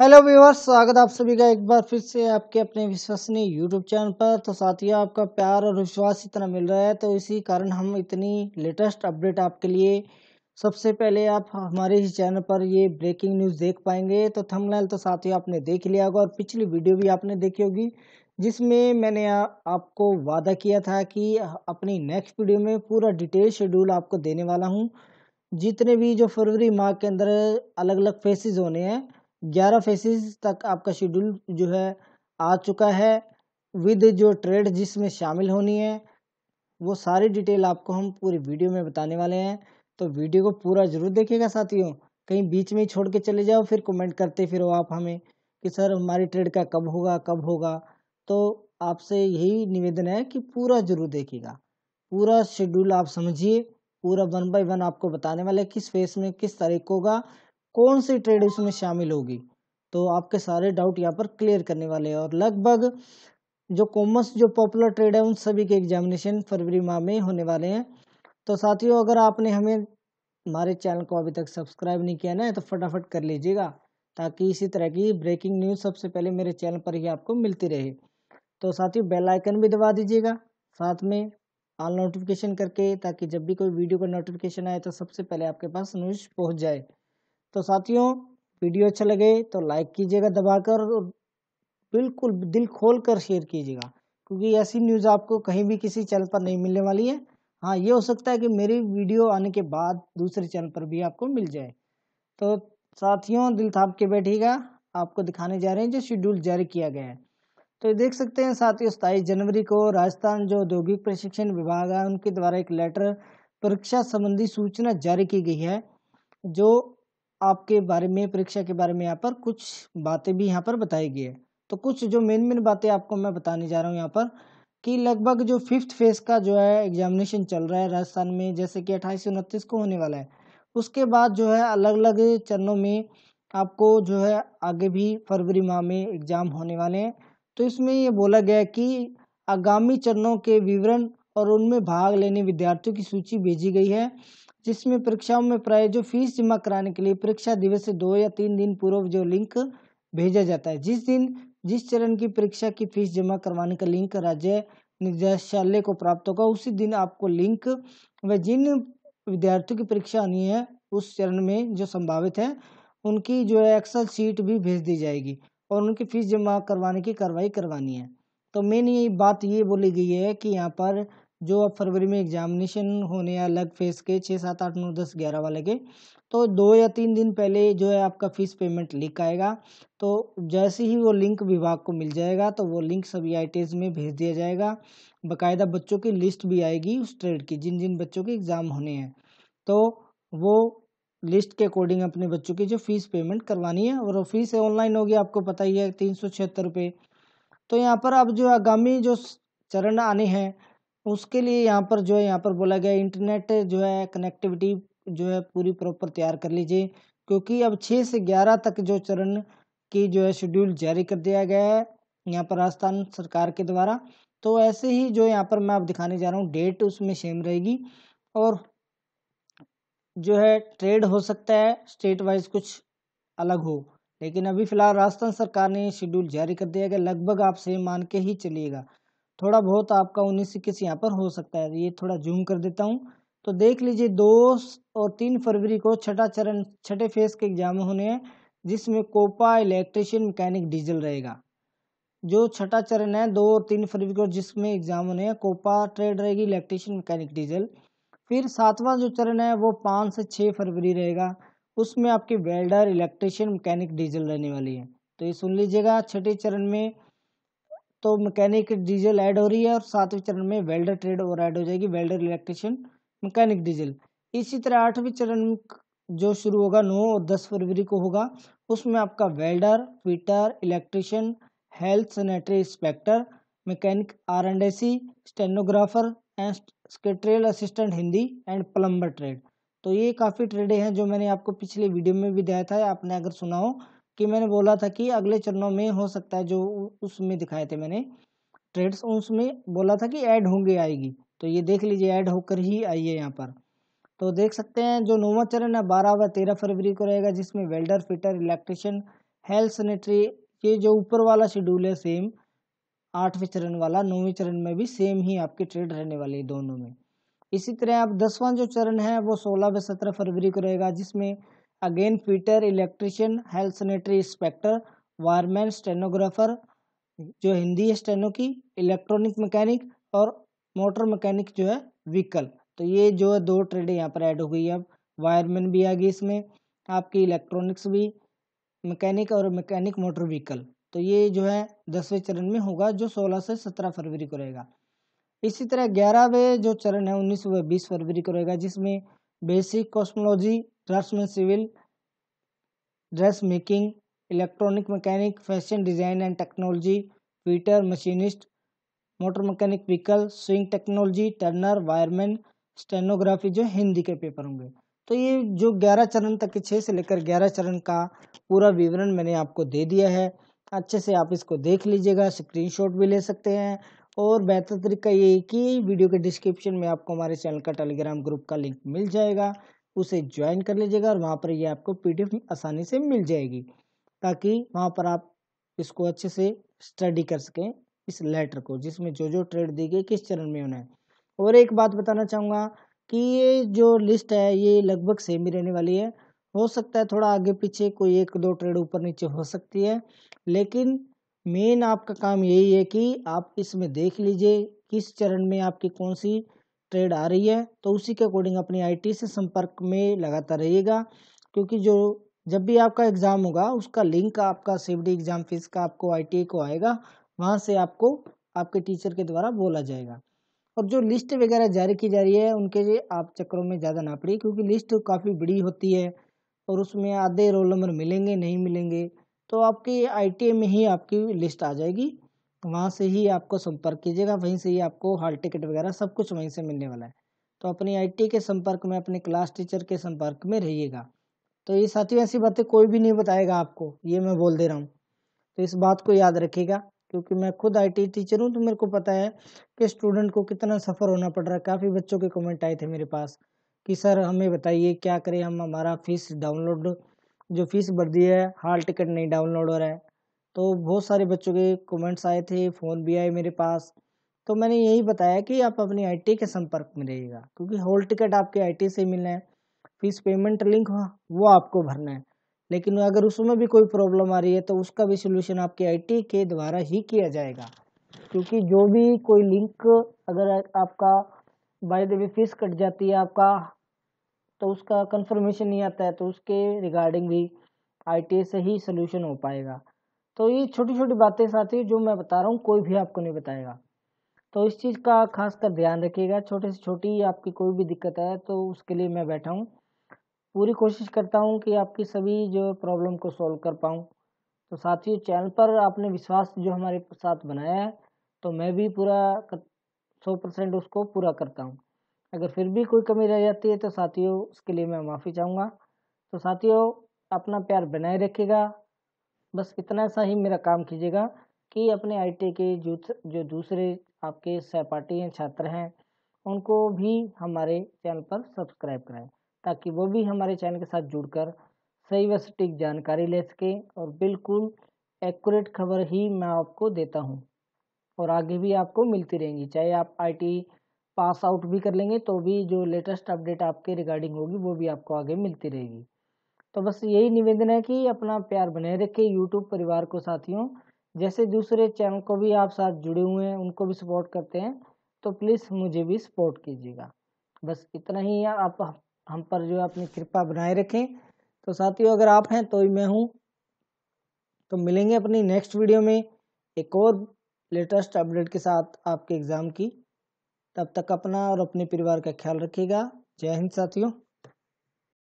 hello viewers स्वागत आप सभी का एक बार फिर से आपके अपने विश्वसनीय यूट्यूब चैनल पर तो साथियों आपका प्यार और विश्वास इतना मिल रहा है तो इसी कारण हम इतनी लेटेस्ट अपडेट आपके लिए सबसे पहले आप हमारे ही चैनल पर ये ब्रेकिंग न्यूज़ देख पाएंगे तो थंबनेल तो साथियों आपने देख लिया होगा और पिछली वीडियो भी आपने देखी होगी जिसमें मैंने आ, आपको वादा किया था कि अपनी नेक्स्ट वीडियो में पूरा डिटेल शेड्यूल आपको देने वाला हूँ जितने भी जो फरवरी माह के अंदर अलग अलग फेसेज होने हैं ग्यारह फेसेस तक आपका शेड्यूल जो है आ चुका है विद जो ट्रेड जिसमें शामिल होनी है वो सारी डिटेल आपको हम पूरे वीडियो में बताने वाले हैं तो वीडियो को पूरा जरूर देखिएगा साथियों कहीं बीच में ही छोड़ के चले जाओ फिर कमेंट करते फिर आप हमें कि सर हमारी ट्रेड का कब होगा कब होगा तो आपसे यही निवेदन है कि पूरा जरूर देखिएगा पूरा शेड्यूल आप समझिए पूरा वन बाय वन आपको बताने वाले किस फेस में किस तारीख को होगा कौन सी ट्रेड इसमें शामिल होगी तो आपके सारे डाउट यहाँ पर क्लियर करने वाले हैं और लगभग जो कॉमर्स जो पॉपुलर ट्रेड है उन सभी के एग्जामिनेशन फरवरी माह में होने वाले हैं तो साथियों अगर आपने हमें हमारे चैनल को अभी तक सब्सक्राइब नहीं किया ना तो फटाफट कर लीजिएगा ताकि इसी तरह की ब्रेकिंग न्यूज़ सबसे पहले मेरे चैनल पर ही आपको मिलती रहे तो साथियों बेल आइकन भी दबा दीजिएगा साथ में ऑल नोटिफिकेशन करके ताकि जब भी कोई वीडियो का नोटिफिकेशन आए तो सबसे पहले आपके पास न्यूज़ पहुंच जाए तो साथियों वीडियो अच्छा लगे तो लाइक कीजिएगा दबाकर और बिल्कुल दिल खोल कर शेयर कीजिएगा क्योंकि ऐसी न्यूज़ आपको कहीं भी किसी चैनल पर नहीं मिलने वाली है हाँ ये हो सकता है कि मेरी वीडियो आने के बाद दूसरे चैनल पर भी आपको मिल जाए तो साथियों दिल थाप के बैठिएगा आपको दिखाने जा रहे हैं जो शेड्यूल जारी किया गया है तो देख सकते हैं साथियों सताईस जनवरी को राजस्थान जो औद्योगिक प्रशिक्षण विभाग है उनके द्वारा एक लेटर परीक्षा संबंधी सूचना जारी की गई है जो आपके बारे में परीक्षा के बारे में यहाँ पर कुछ बातें भी यहाँ पर बताई गई है तो कुछ जो मेन मेन बातें आपको मैं बताने जा रहा हूँ यहाँ पर कि लगभग जो फिफ्थ फेज का जो है एग्जामिनेशन चल रहा है राजस्थान में जैसे कि अट्ठाईस उनतीस को होने वाला है उसके बाद जो है अलग अलग चरणों में आपको जो है आगे भी फरवरी माह में एग्ज़ाम होने वाले हैं तो इसमें ये बोला गया है कि आगामी चरणों के विवरण और उनमें भाग लेने विद्यार्थियों की सूची भेजी गई है जिसमें परीक्षाओं में प्राय जो फीस जमा कराने के लिए परीक्षा दिवस से दो या तीन दिन पूर्व जो लिंक भेजा जाता है जिस दिन जिस चरण की परीक्षा की फीस जमा करवाने का लिंक राज्य निदेशालय को प्राप्त होगा उसी दिन आपको लिंक व जिन विद्यार्थियों की परीक्षा आनी है उस चरण में जो संभावित है उनकी जो है एक्सल सीट भी भेज दी जाएगी और उनकी फीस जमा करवाने की कार्रवाई करवानी है तो मेन ये बात ये बोली गई है कि यहाँ पर जो अब फरवरी में एग्जामिनेशन होने या अलग फेस के छः सात आठ नौ दस ग्यारह वाले के तो दो या तीन दिन पहले जो है आपका फीस पेमेंट लिंक आएगा तो जैसे ही वो लिंक विभाग को मिल जाएगा तो वो लिंक सभी आई में भेज दिया जाएगा बाकायदा बच्चों की लिस्ट भी आएगी उस ट्रेड की जिन जिन बच्चों के एग्ज़ाम होने हैं तो वो लिस्ट के अकॉर्डिंग अपने बच्चों की जो फीस पेमेंट करवानी है और वो फीस ऑनलाइन होगी आपको पता ही है तीन सौ छिहत्तर रुपये तो यहाँ पर अब जो आगामी जो चरण आने हैं उसके लिए यहाँ पर जो है यहाँ पर बोला गया इंटरनेट जो है कनेक्टिविटी जो है पूरी प्रॉपर तैयार कर लीजिए क्योंकि अब छः से ग्यारह तक जो चरण की जो है शेड्यूल जारी कर दिया गया है यहाँ पर राजस्थान सरकार के द्वारा तो ऐसे ही जो यहाँ पर मैं आप दिखाने जा रहा हूँ डेट उसमें सेम रहेगी और जो है ट्रेड हो सकता है स्टेट वाइज कुछ अलग हो लेकिन अभी फिलहाल राजस्थान सरकार ने शेड्यूल जारी कर दिया गया लगभग आप सेम मान के ही चलिएगा थोड़ा बहुत आपका उन्नीस इक्कीस यहाँ पर हो सकता है ये थोड़ा जूम कर देता हूँ तो देख लीजिए दो और तीन फरवरी को छठा चरण छठे फेज के एग्जाम होने हैं जिसमें कोपा इलेक्ट्रिशियन मैकेनिक डीजल रहेगा जो छठा चरण है दो और तीन फरवरी को जिसमें एग्जाम होने हैं कोपा ट्रेड रहेगी इलेक्ट्रिशियन मैकेनिक डीजल फिर सातवां जो चरण है वो पाँच से छः फरवरी रहेगा उसमें आपकी वेल्डर इलेक्ट्रिशियन मैकेनिक डीजल रहने वाली है तो ये सुन लीजिएगा छठे चरण में तो मैकेनिक डीजल ऐड हो रही है और सातवें चरण में वेल्डर ट्रेड और ऐड हो जाएगी वेल्डर इलेक्ट्रिशियन मैकेनिक डीजल इसी तरह आठवें चरण जो शुरू होगा नौ और दस फरवरी को होगा उसमें आपका welder fitter electrician health sanitary inspector mechanic R and AC stenographer and secretarial assistant Hindi and plumber trade तो ये काफ़ी ट्रेडें हैं जो मैंने आपको पिछले वीडियो में भी दिया था आपने अगर सुना हो कि मैंने बोला था कि अगले चरणों में हो सकता है जो उसमें दिखाए थे मैंने ट्रेड्स उसमें बोला था कि ऐड होंगे आएगी तो ये देख लीजिए ऐड होकर ही आई है यहाँ पर तो देख सकते हैं जो नौवा चरण है बारह व तेरह फरवरी को रहेगा जिसमें welder fitter electrician health sanitary ये जो ऊपर वाला शेड्यूल है सेम आठवें चरण वाला नौवें चरण में भी सेम ही आपके ट्रेड रहने वाले दोनों में इसी तरह आप दसवां जो चरण है वो सोलह व सत्रह फरवरी को रहेगा जिसमें again fitter electrician health sanitary inspector wireman stenographer जो हिंदी है स्टेनो की इलेक्ट्रॉनिक मैकेनिक और मोटर मैकेनिक जो है व्हीकल तो ये जो है दो ट्रेड यहाँ पर ऐड हो गई अब वायरमैन भी आ गई इसमें आपकी इलेक्ट्रॉनिक्स भी मैकेनिक और मैकेनिक मोटर व्हीकल तो ये जो है दसवें चरण में होगा जो सोलह से सत्रह फरवरी को रहेगा इसी तरह ग्यारहवें जो चरण है उन्नीस व बीस फरवरी को रहेगा जिसमें basic cosmetology draughtsman civil dress making electronic mechanic fashion design and technology fitter machinist motor mechanic vehicle sewing technology turner wireman stenography जो हिंदी के पेपर होंगे तो ये जो ग्यारह चरण तक के छः से लेकर ग्यारह चरण का पूरा विवरण मैंने आपको दे दिया है अच्छे से आप इसको देख लीजिएगा स्क्रीनशॉट भी ले सकते हैं और बेहतर तरीका ये है कि वीडियो के डिस्क्रिप्शन में आपको हमारे चैनल का टेलीग्राम ग्रुप का लिंक मिल जाएगा उसे ज्वाइन कर लीजिएगा और वहाँ पर ये आपको पीडीएफ आसानी से मिल जाएगी ताकि वहाँ पर आप इसको अच्छे से स्टडी कर सकें इस लेटर को जिसमें जो जो ट्रेड दी गई किस चरण में होना है और एक बात बताना चाहूँगा कि ये जो लिस्ट है ये लगभग सेम ही रहने वाली है हो सकता है थोड़ा आगे पीछे कोई एक दो ट्रेड ऊपर नीचे हो सकती है लेकिन मेन आपका काम यही है कि आप इसमें देख लीजिए किस चरण में आपकी कौन सी ट्रेड आ रही है तो उसी के अकॉर्डिंग अपनी आईटी से संपर्क में लगाता रहिएगा क्योंकि जो जब भी आपका एग्ज़ाम होगा उसका लिंक आपका सी एग्ज़ाम फीस का आपको आई को आएगा वहाँ से आपको आपके टीचर के द्वारा बोला जाएगा और जो लिस्ट वगैरह जारी की जा रही है उनके लिए आप चक्करों में ज़्यादा ना पड़िए क्योंकि लिस्ट काफ़ी बड़ी होती है और उसमें आधे रोल नंबर मिलेंगे नहीं मिलेंगे तो आपकी आई में ही आपकी लिस्ट आ जाएगी वहाँ से ही आपको संपर्क कीजिएगा वहीं से ही आपको हॉल टिकट वगैरह सब कुछ वहीं से मिलने वाला है तो अपनी आई के संपर्क में अपने क्लास टीचर के संपर्क में रहिएगा तो ये साथियों ऐसी बातें कोई भी नहीं बताएगा आपको ये मैं बोल दे रहा हूँ तो इस बात को याद रखिएगा क्योंकि मैं खुद आईटी टीचर हूँ तो मेरे को पता है कि स्टूडेंट को कितना सफ़र होना पड़ रहा है काफ़ी बच्चों के कमेंट आए थे मेरे पास कि सर हमें बताइए क्या करें हम हमारा फीस डाउनलोड जो फीस भर दी है हाल टिकट नहीं डाउनलोड हो रहा है तो बहुत सारे बच्चों के कमेंट्स आए थे फ़ोन भी आए मेरे पास तो मैंने यही बताया कि आप अपनी आईटी के संपर्क में रहिएगा क्योंकि हॉल टिकट आपके आईटी से मिलना है फीस पेमेंट लिंक वो आपको भरना है लेकिन अगर उसमें भी कोई प्रॉब्लम आ रही है तो उसका भी सोल्यूशन आपके आईटी के द्वारा ही किया जाएगा क्योंकि जो भी कोई लिंक अगर आपका by the way fees cut जाती है आपका तो उसका कंफर्मेशन नहीं आता है तो उसके रिगार्डिंग भी आई से ही सोल्यूशन हो पाएगा तो ये छोटी छोटी बातें साथी जो मैं बता रहा हूँ कोई भी आपको नहीं बताएगा तो इस चीज़ का खास कर ध्यान रखिएगा छोटे से छोटी आपकी कोई भी दिक्कत है तो उसके लिए मैं बैठा हूँ पूरी कोशिश करता हूँ कि आपकी सभी जो प्रॉब्लम को सॉल्व कर पाऊँ तो साथियों चैनल पर आपने विश्वास जो हमारे साथ बनाया है तो मैं भी पूरा सौ परसेंट उसको पूरा करता हूँ अगर फिर भी कोई कमी रह जाती है तो साथियों उसके लिए मैं माफ़ी चाहूँगा तो साथियों अपना प्यार बनाए रखिएगा बस इतना सा ही मेरा काम कीजिएगा कि अपने आई के जो जो दूसरे आपके सहपाठी हैं छात्र हैं उनको भी हमारे चैनल पर सब्सक्राइब कराएं ताकि वो भी हमारे चैनल के साथ जुड़कर सही व सटीक जानकारी ले सकें और बिल्कुल एक्यूरेट खबर ही मैं आपको देता हूँ और आगे भी आपको मिलती रहेंगी चाहे आप आईटी पास आउट भी कर लेंगे तो भी जो लेटेस्ट अपडेट आपके रिगार्डिंग होगी वो भी आपको आगे मिलती रहेगी तो बस यही निवेदन है कि अपना प्यार बनाए रखें यूट्यूब परिवार को साथियों जैसे दूसरे चैनल को भी आप साथ जुड़े हुए हैं उनको भी सपोर्ट करते हैं तो प्लीज़ मुझे भी सपोर्ट कीजिएगा बस इतना ही आप हम पर जो है अपनी कृपा बनाए रखें तो साथियों अगर आप हैं तो मैं हूँ तो मिलेंगे अपनी नेक्स्ट वीडियो में एक और लेटेस्ट अपडेट के साथ आपके एग्ज़ाम की तब तक अपना और अपने परिवार का ख्याल रखिएगा जय हिंद साथियों